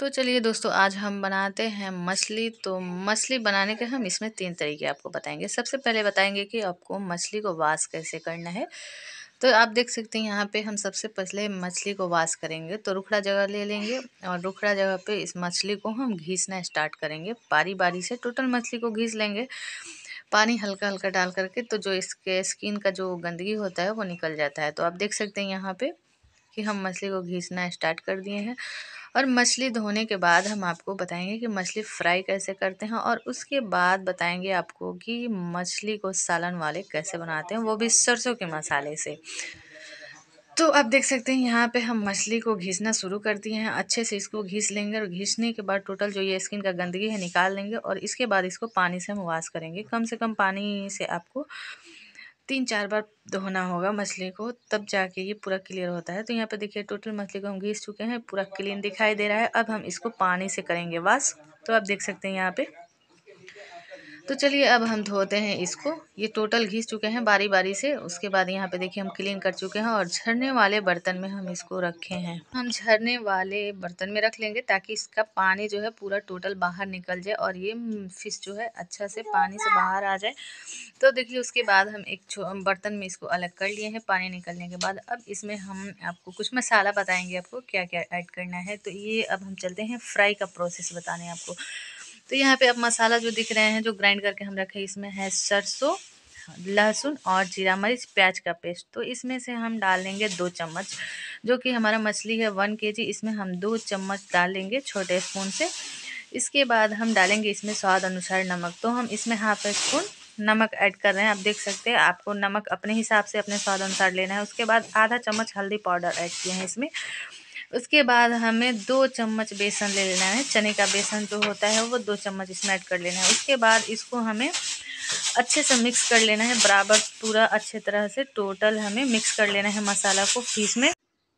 तो चलिए दोस्तों आज हम बनाते हैं मछली तो मछली बनाने के हम इसमें तीन तरीके आपको बताएंगे सबसे पहले बताएंगे कि आपको मछली को वास कैसे करना है तो आप देख सकते हैं यहाँ पे हम सबसे पहले मछली को वास करेंगे तो रुखड़ा जगह ले लेंगे और रुखड़ा जगह पे इस मछली को हम घीसना स्टार्ट करेंगे बारी बारी से टोटल मछली को घीस लेंगे पानी हल्का हल्का डाल करके तो जो इसके स्किन का जो गंदगी होता है वो निकल जाता है तो आप देख सकते हैं यहाँ पर कि हम मछली को घीसना स्टार्ट कर दिए हैं और मछली धोने के बाद हम आपको बताएंगे कि मछली फ्राई कैसे करते हैं और उसके बाद बताएंगे आपको कि मछली को सालन वाले कैसे बनाते हैं वो भी सरसों के मसाले से तो आप देख सकते हैं यहाँ पे हम मछली को घिसना शुरू कर दिए हैं अच्छे से इसको घिस लेंगे और घिसने के बाद टोटल जो ये स्किन का गंदगी है निकाल लेंगे और इसके बाद इसको पानी से हम वाश करेंगे कम से कम पानी से आपको तीन चार बार धोना होगा मछली को तब जाके ये पूरा क्लियर होता है तो यहाँ पे देखिए टोटल मछली को हम घीस चुके हैं पूरा क्लीन दिखाई दे रहा है अब हम इसको पानी से करेंगे वाश तो आप देख सकते हैं यहाँ पे तो चलिए अब हम धोते हैं इसको ये टोटल घिस चुके हैं बारी बारी से उसके बाद यहाँ पे देखिए हम क्लीन कर चुके हैं और झरने वाले बर्तन में हम इसको रखे हैं हम झरने वाले बर्तन में रख लेंगे ताकि इसका पानी जो है पूरा टोटल बाहर निकल जाए और ये फिश जो है अच्छा से पानी से बाहर आ जाए तो देखिए उसके बाद हम एक बर्तन में इसको अलग कर लिए हैं पानी निकलने के बाद अब इसमें हम आपको कुछ मसाला बताएँगे आपको क्या क्या ऐड करना है तो ये अब हम चलते हैं फ्राई का प्रोसेस बताने आपको तो यहाँ पे अब मसाला जो दिख रहे हैं जो ग्राइंड करके हम रखे इसमें है सरसों लहसुन और जीरा मरीच प्याज का पेस्ट तो इसमें से हम डालेंगे दो चम्मच जो कि हमारा मछली है वन जी इसमें हम दो चम्मच डालेंगे छोटे स्पून से इसके बाद हम डालेंगे इसमें स्वाद अनुसार नमक तो हम इसमें हाफ स्पून नमक ऐड कर रहे हैं आप देख सकते हैं आपको नमक अपने हिसाब से अपने स्वाद अनुसार लेना है उसके बाद आधा चम्मच हल्दी पाउडर ऐड किए हैं इसमें उसके बाद हमें दो चम्मच बेसन ले लेना है चने का बेसन जो होता है वो दो चम्मच इसमें ऐड कर लेना है उसके बाद इसको हमें अच्छे से मिक्स कर लेना है बराबर पूरा अच्छे तरह से टोटल हमें मिक्स कर लेना है मसाला को फीस में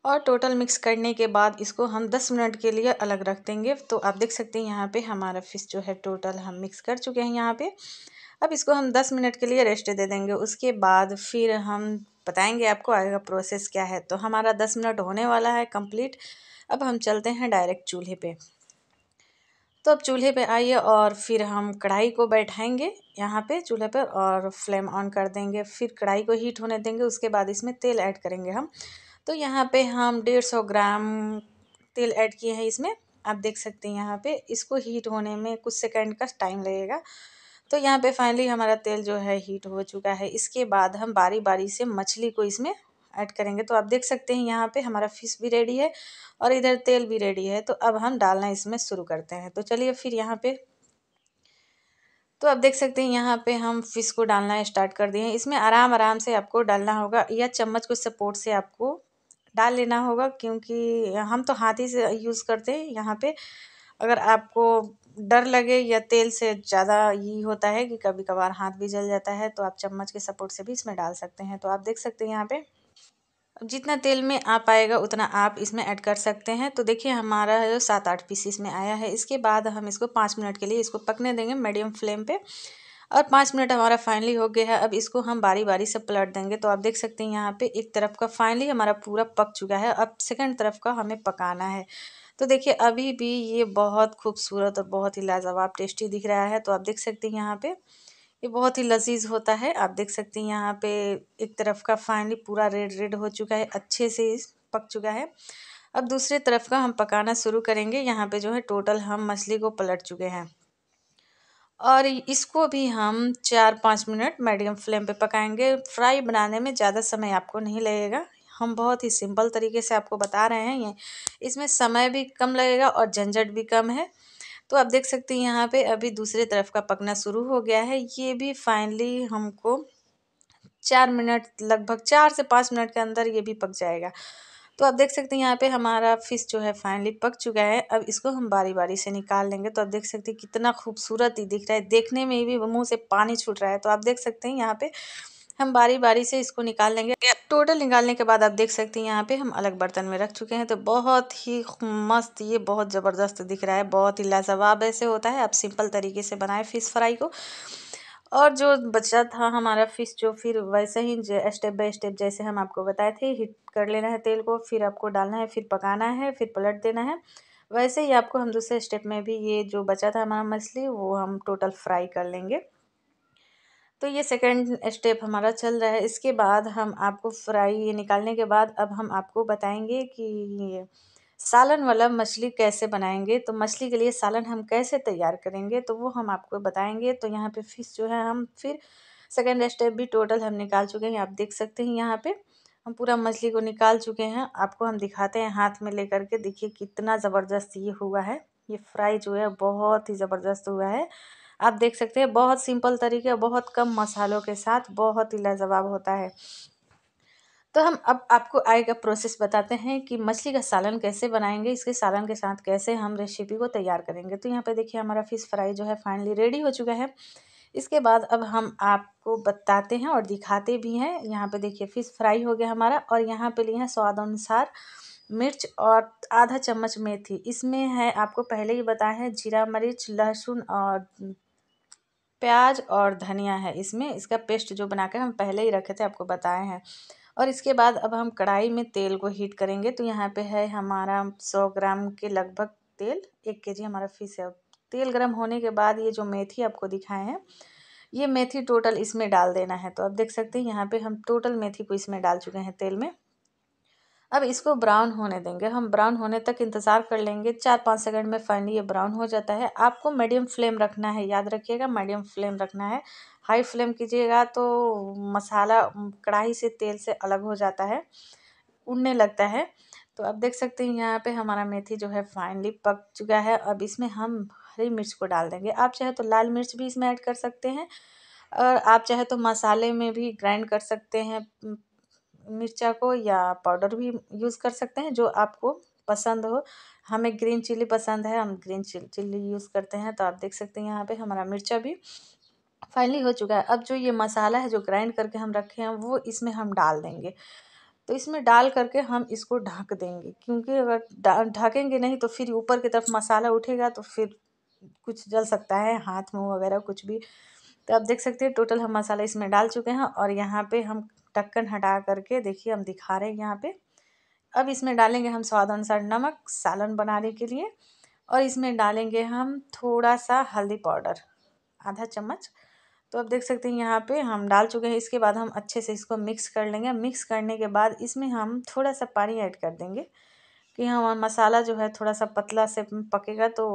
और टोटल मिक्स करने के बाद इसको हम 10 मिनट के लिए अलग रख देंगे तो आप देख सकते हैं यहाँ पे हमारा फ़िश जो है टोटल हम मिक्स कर चुके हैं यहाँ पे अब इसको हम 10 मिनट के लिए रेस्ट दे देंगे उसके बाद फिर हम बताएंगे आपको आगे का प्रोसेस क्या है तो हमारा दस मिनट होने वाला है कंप्लीट अब हम चलते हैं डायरेक्ट चूल्हे पे तो अब चूल्हे पे आइए और फिर हम कढ़ाई को बैठाएंगे यहाँ पे चूल्हे पर और फ्लेम ऑन कर देंगे फिर कढ़ाई को हीट होने देंगे उसके बाद इसमें तेल ऐड करेंगे हम तो यहाँ पर हम डेढ़ सौ ग्राम तेल ऐड किए हैं इसमें आप देख सकते हैं यहाँ पे इसको हीट होने में कुछ सेकंड का टाइम लगेगा तो यहाँ पे फाइनली हमारा तेल जो है हीट हो चुका है इसके बाद हम बारी बारी से मछली को इसमें ऐड करेंगे तो आप देख सकते हैं यहाँ पे हमारा फिश भी रेडी है और इधर तेल भी रेडी है तो अब हम डालना इसमें शुरू करते हैं तो चलिए फिर यहाँ पे तो आप देख सकते हैं यहाँ पे हम फिश को डालना स्टार्ट कर दिए हैं इसमें आराम आराम से आपको डालना होगा या चम्मच को सपोर्ट से आपको डाल लेना होगा क्योंकि हम तो हाथ ही से यूज़ करते हैं यहाँ पे अगर आपको डर लगे या तेल से ज़्यादा ये होता है कि कभी कभार हाथ भी जल जाता है तो आप चम्मच के सपोर्ट से भी इसमें डाल सकते हैं तो आप देख सकते हैं यहाँ पे जितना तेल में आ पाएगा उतना आप इसमें ऐड कर सकते हैं तो देखिए हमारा जो सात आठ पीस इसमें आया है इसके बाद हम इसको पाँच मिनट के लिए इसको पकने देंगे मीडियम फ्लेम पे और पाँच मिनट हमारा फाइनली हो गया है अब इसको हम बारी बारी से पलट देंगे तो आप देख सकते हैं यहाँ पे एक तरफ का फाइनली हमारा पूरा पक चुका है अब सेकंड तरफ का हमें पकाना है तो देखिए अभी भी ये बहुत खूबसूरत और बहुत ही लाजवाब टेस्टी दिख रहा है तो आप देख सकते हैं यहाँ पे ये बहुत ही लजीज होता है आप देख सकते हैं यहाँ पे एक तरफ का फाइनली पूरा रेड रेड हो चुका है अच्छे से पक चुका है अब दूसरे तरफ का हम पकाना शुरू करेंगे यहाँ पे जो है टोटल हम मछली को पलट चुके हैं और इसको भी हम चार पाँच मिनट मीडियम फ्लेम पे पकाएंगे फ्राई बनाने में ज़्यादा समय आपको नहीं लगेगा हम बहुत ही सिंपल तरीके से आपको बता रहे हैं ये इसमें समय भी कम लगेगा और झंझट भी कम है तो आप देख सकते हैं यहाँ पे अभी दूसरे तरफ का पकना शुरू हो गया है ये भी फाइनली हमको चार मिनट लगभग चार से पाँच मिनट के अंदर ये भी पक जाएगा तो आप देख सकते हैं यहाँ पे हमारा फिश जो है फाइनली पक चुका है अब इसको हम बारी बारी से निकाल लेंगे तो आप देख सकते हैं कितना खूबसूरत ही दिख रहा है देखने में भी मुँह से पानी छूट रहा है तो आप देख सकते हैं यहाँ पर हम बारी बारी से इसको निकाल लेंगे टोटल निकालने के बाद आप देख सकते हैं यहाँ पे हम अलग बर्तन में रख चुके हैं तो बहुत ही मस्त ये बहुत ज़बरदस्त दिख रहा है बहुत ही लाजवाब ऐसे होता है आप सिंपल तरीके से बनाए फ़िश फ्राई को और जो बचा था हमारा फिश जो फिर वैसे ही स्टेप बाय स्टेप जैसे हम आपको बताए थे हीट कर लेना है तेल को फिर आपको डालना है फिर पकाना है फिर पलट देना है वैसे ही आपको हम दूसरे स्टेप में भी ये जो बचा था हमारा मछली वो हम टोटल फ्राई कर लेंगे तो ये सेकंड स्टेप हमारा चल रहा है इसके बाद हम आपको फ्राई ये निकालने के बाद अब हम आपको बताएंगे कि ये सालन वाला मछली कैसे बनाएंगे तो मछली के लिए सालन हम कैसे तैयार करेंगे तो वो हम आपको बताएंगे तो यहाँ पे फिश जो है हम फिर सेकेंड स्टेप भी टोटल हम निकाल चुके हैं आप देख सकते हैं यहाँ पर हम पूरा मछली को निकाल चुके हैं आपको हम दिखाते हैं हाथ में लेकर के देखिए कितना ज़बरदस्त ये हुआ है ये फ्राई जो है बहुत ही ज़बरदस्त हुआ है आप देख सकते हैं बहुत सिंपल तरीके बहुत कम मसालों के साथ बहुत ही लाजवाब होता है तो हम अब आपको आय का प्रोसेस बताते हैं कि मछली का सालन कैसे बनाएंगे इसके सालन के साथ कैसे हम रेसिपी को तैयार करेंगे तो यहाँ पे देखिए हमारा फ़िश फ्राई जो है फाइनली रेडी हो चुका है इसके बाद अब हम आपको बताते हैं और दिखाते भी हैं यहाँ पे देखिए फ़िश फ्राई हो गया हमारा और यहाँ पे लिए हैं स्वाद अनुसार मिर्च और आधा चम्मच मेथी इसमें है आपको पहले ही बताया है जीरा मिर्च लहसुन और प्याज और धनिया है इसमें इसका पेस्ट जो बना हम पहले ही रखे थे आपको बताए हैं और इसके बाद अब हम कढ़ाई में तेल को हीट करेंगे तो यहाँ पे है हमारा सौ ग्राम के लगभग तेल एक के जी हमारा फिश है तेल गर्म होने के बाद ये जो मेथी आपको दिखाए हैं ये मेथी टोटल इसमें डाल देना है तो आप देख सकते हैं यहाँ पे हम टोटल मेथी को इसमें डाल चुके हैं तेल में अब इसको ब्राउन होने देंगे हम ब्राउन होने तक इंतज़ार कर लेंगे चार पाँच सेकंड में फाइनली ये ब्राउन हो जाता है आपको मीडियम फ्लेम रखना है याद रखिएगा मीडियम फ्लेम रखना है हाई फ्लेम कीजिएगा तो मसाला कढ़ाई से तेल से अलग हो जाता है उड़ने लगता है तो अब देख सकते हैं यहाँ पे हमारा मेथी जो है फाइनली पक चुका है अब इसमें हम हरी मिर्च को डाल देंगे आप चाहे तो लाल मिर्च भी इसमें ऐड कर सकते हैं और आप चाहे तो मसाले में भी ग्राइंड कर सकते हैं मिर्चा को या पाउडर भी यूज़ कर सकते हैं जो आपको पसंद हो हमें ग्रीन चिल्ली पसंद है हम ग्रीन चिल्ली यूज़ करते हैं तो आप देख सकते हैं यहाँ पे हमारा मिर्चा भी फाइनली हो चुका है अब जो ये मसाला है जो ग्राइंड करके हम रखे हैं वो इसमें हम डाल देंगे तो इसमें डाल करके हम इसको ढक देंगे क्योंकि अगर ढकेंगे नहीं तो फिर ऊपर की तरफ मसाला उठेगा तो फिर कुछ जल सकता है हाथ मुँह वगैरह कुछ भी तो आप देख सकते हैं टोटल हम मसाला इसमें डाल चुके हैं और यहाँ पे हम ढक्कन हटा करके देखिए हम दिखा रहे हैं यहाँ पे अब इसमें डालेंगे हम स्वाद अनुसार नमक सालन बनाने के लिए और इसमें डालेंगे हम थोड़ा सा हल्दी पाउडर आधा चम्मच तो अब देख सकते हैं यहाँ पे हम डाल चुके हैं इसके बाद हम अच्छे से इसको मिक्स कर लेंगे मिक्स करने के बाद इसमें हम थोड़ा सा पानी ऐड कर देंगे कि हमारा मसाला जो है थोड़ा सा पतला से पकेगा तो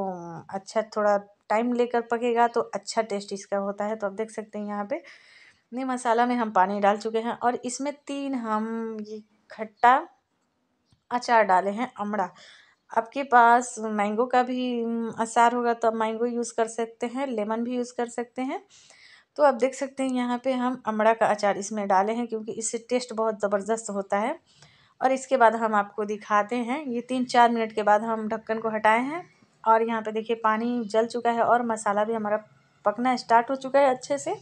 अच्छा थोड़ा टाइम लेकर पकेगा तो अच्छा टेस्ट इसका होता है तो अब देख सकते हैं यहाँ पे चटनी मसाला में हम पानी डाल चुके हैं और इसमें तीन हम ये खट्टा अचार डाले हैं अमड़ा आपके पास मैंगो का भी हम्म, अचार होगा तो आप मैंगो यूज़ कर सकते हैं लेमन भी यूज़ कर सकते हैं तो आप देख सकते हैं यहाँ पे हम अमड़ा का अचार इसमें डाले हैं क्योंकि इससे टेस्ट बहुत ज़बरदस्त होता है और इसके बाद हम आपको दिखाते हैं ये तीन चार मिनट के बाद हम ढक्कन को हटाए हैं और यहाँ पे देखिए पानी जल चुका है और मसाला भी हमारा पकना स्टार्ट हो चुका है अच्छे से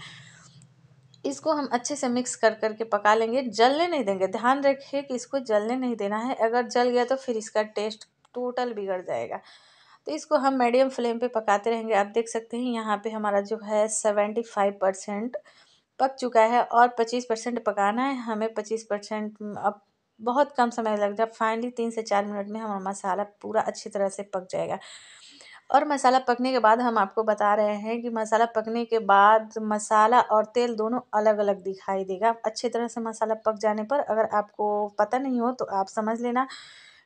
इसको हम अच्छे से मिक्स कर करके पका लेंगे जलने नहीं देंगे ध्यान रखिए कि इसको जलने नहीं देना है अगर जल गया तो फिर इसका टेस्ट टोटल बिगड़ जाएगा तो इसको हम मीडियम फ्लेम पे पकाते रहेंगे आप देख सकते हैं यहाँ पे हमारा जो है सेवेंटी फाइव परसेंट पक चुका है और पच्चीस परसेंट पकाना है हमें पच्चीस परसेंट हम्म, अब बहुत कम समय लग जाए फाइनली तीन से चार मिनट में हमारा मसाला पूरा अच्छी तरह से पक जाएगा और मसाला पकने के बाद हम आपको बता रहे हैं कि मसाला पकने के बाद मसाला और तेल दोनों अलग अलग दिखाई देगा अच्छे तरह से मसाला पक जाने पर अगर आपको पता नहीं हो तो आप समझ लेना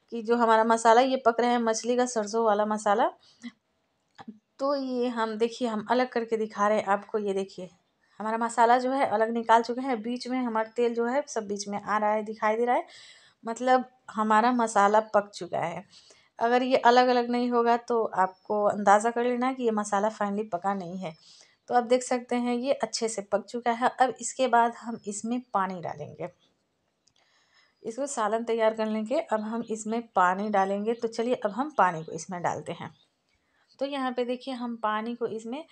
कि जो हमारा मसाला ये पक रहा है मछली का सरसों वाला मसाला तो ये हम देखिए हम अलग करके दिखा रहे हैं आपको ये देखिए हमारा मसाला जो है अलग निकाल चुके हैं बीच में हमारा तेल जो है सब बीच में आ रहा है दिखाई दे रहा है मतलब हमारा मसाला पक चुका है अगर ये अलग अलग नहीं होगा तो आपको अंदाज़ा कर लेना कि ये मसाला फाइनली पका नहीं है तो आप देख सकते हैं ये अच्छे से पक चुका है अब इसके बाद हम इसमें पानी डालेंगे इसको सालन तैयार कर लेंगे अब हम इसमें पानी डालेंगे तो चलिए अब हम पानी को इसमें डालते हैं तो यहाँ पे देखिए हम पानी को इसमें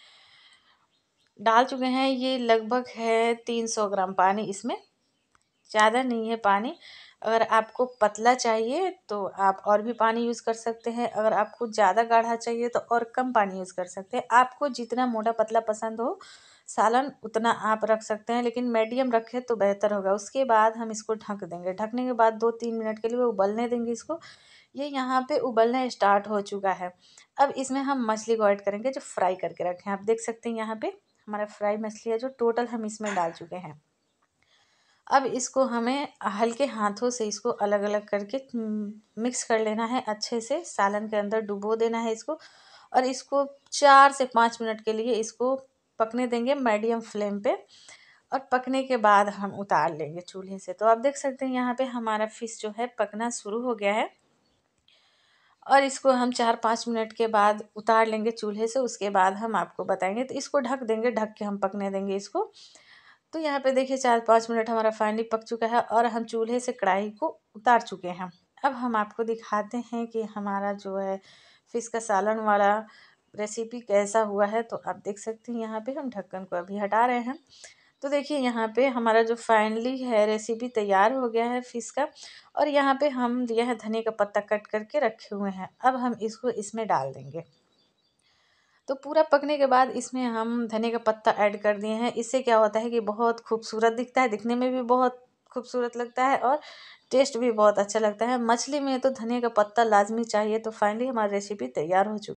डाल चुके हैं ये लगभग है तीन सौ ग्राम पानी इसमें ज़्यादा नहीं है पानी अगर आपको पतला चाहिए तो आप और भी पानी यूज़ कर सकते हैं अगर आपको ज़्यादा गाढ़ा चाहिए तो और कम पानी यूज़ कर सकते हैं आपको जितना मोटा पतला पसंद हो सालन उतना आप रख सकते हैं लेकिन मीडियम रखें तो बेहतर होगा उसके बाद हम इसको ढक देंगे ढकने के बाद दो तीन मिनट के लिए उबलने देंगे इसको ये यहाँ पे उबलना स्टार्ट हो चुका है अब इसमें हम मछली को ऐड करेंगे जो फ्राई करके रखें आप देख सकते हैं यहाँ पे हमारा फ्राई मछली है जो टोटल हम इसमें डाल चुके हैं अब इसको हमें हल्के हाथों से इसको अलग अलग करके हम्म, मिक्स कर लेना है अच्छे से सालन के अंदर डुबो देना है इसको और इसको चार से पाँच मिनट के लिए इसको पकने देंगे मीडियम फ्लेम पे और पकने के बाद हम उतार लेंगे चूल्हे से तो आप देख सकते हैं यहाँ पे हमारा फ़िश जो है पकना शुरू हो गया है और इसको हम चार पाँच मिनट के बाद उतार लेंगे चूल्हे से उसके बाद हम आपको बताएंगे तो इसको ढक देंगे ढक के हम पकने देंगे इसको तो यहाँ पे देखिए चार पाँच मिनट हमारा फाइनली पक चुका है और हम चूल्हे से कढ़ाई को उतार चुके हैं अब हम आपको दिखाते हैं कि हमारा जो है फ़िश का सालन वाला रेसिपी कैसा हुआ है तो आप देख सकते हैं यहाँ पे हम ढक्कन को अभी हटा रहे हैं तो देखिए यहाँ पे हमारा जो फाइनली है रेसिपी तैयार हो गया है फ़िश का और यहाँ पे हम यह धनिया का पत्ता कट करके रखे हुए हैं अब हम इसको इसमें डाल देंगे तो पूरा पकने के बाद इसमें हम धनिया का पत्ता ऐड कर दिए हैं इससे क्या होता है कि बहुत खूबसूरत दिखता है दिखने में भी बहुत खूबसूरत लगता है और टेस्ट भी बहुत अच्छा लगता है मछली में तो धनिया का पत्ता लाजमी चाहिए तो फाइनली हमारी रेसिपी तैयार हो चुकी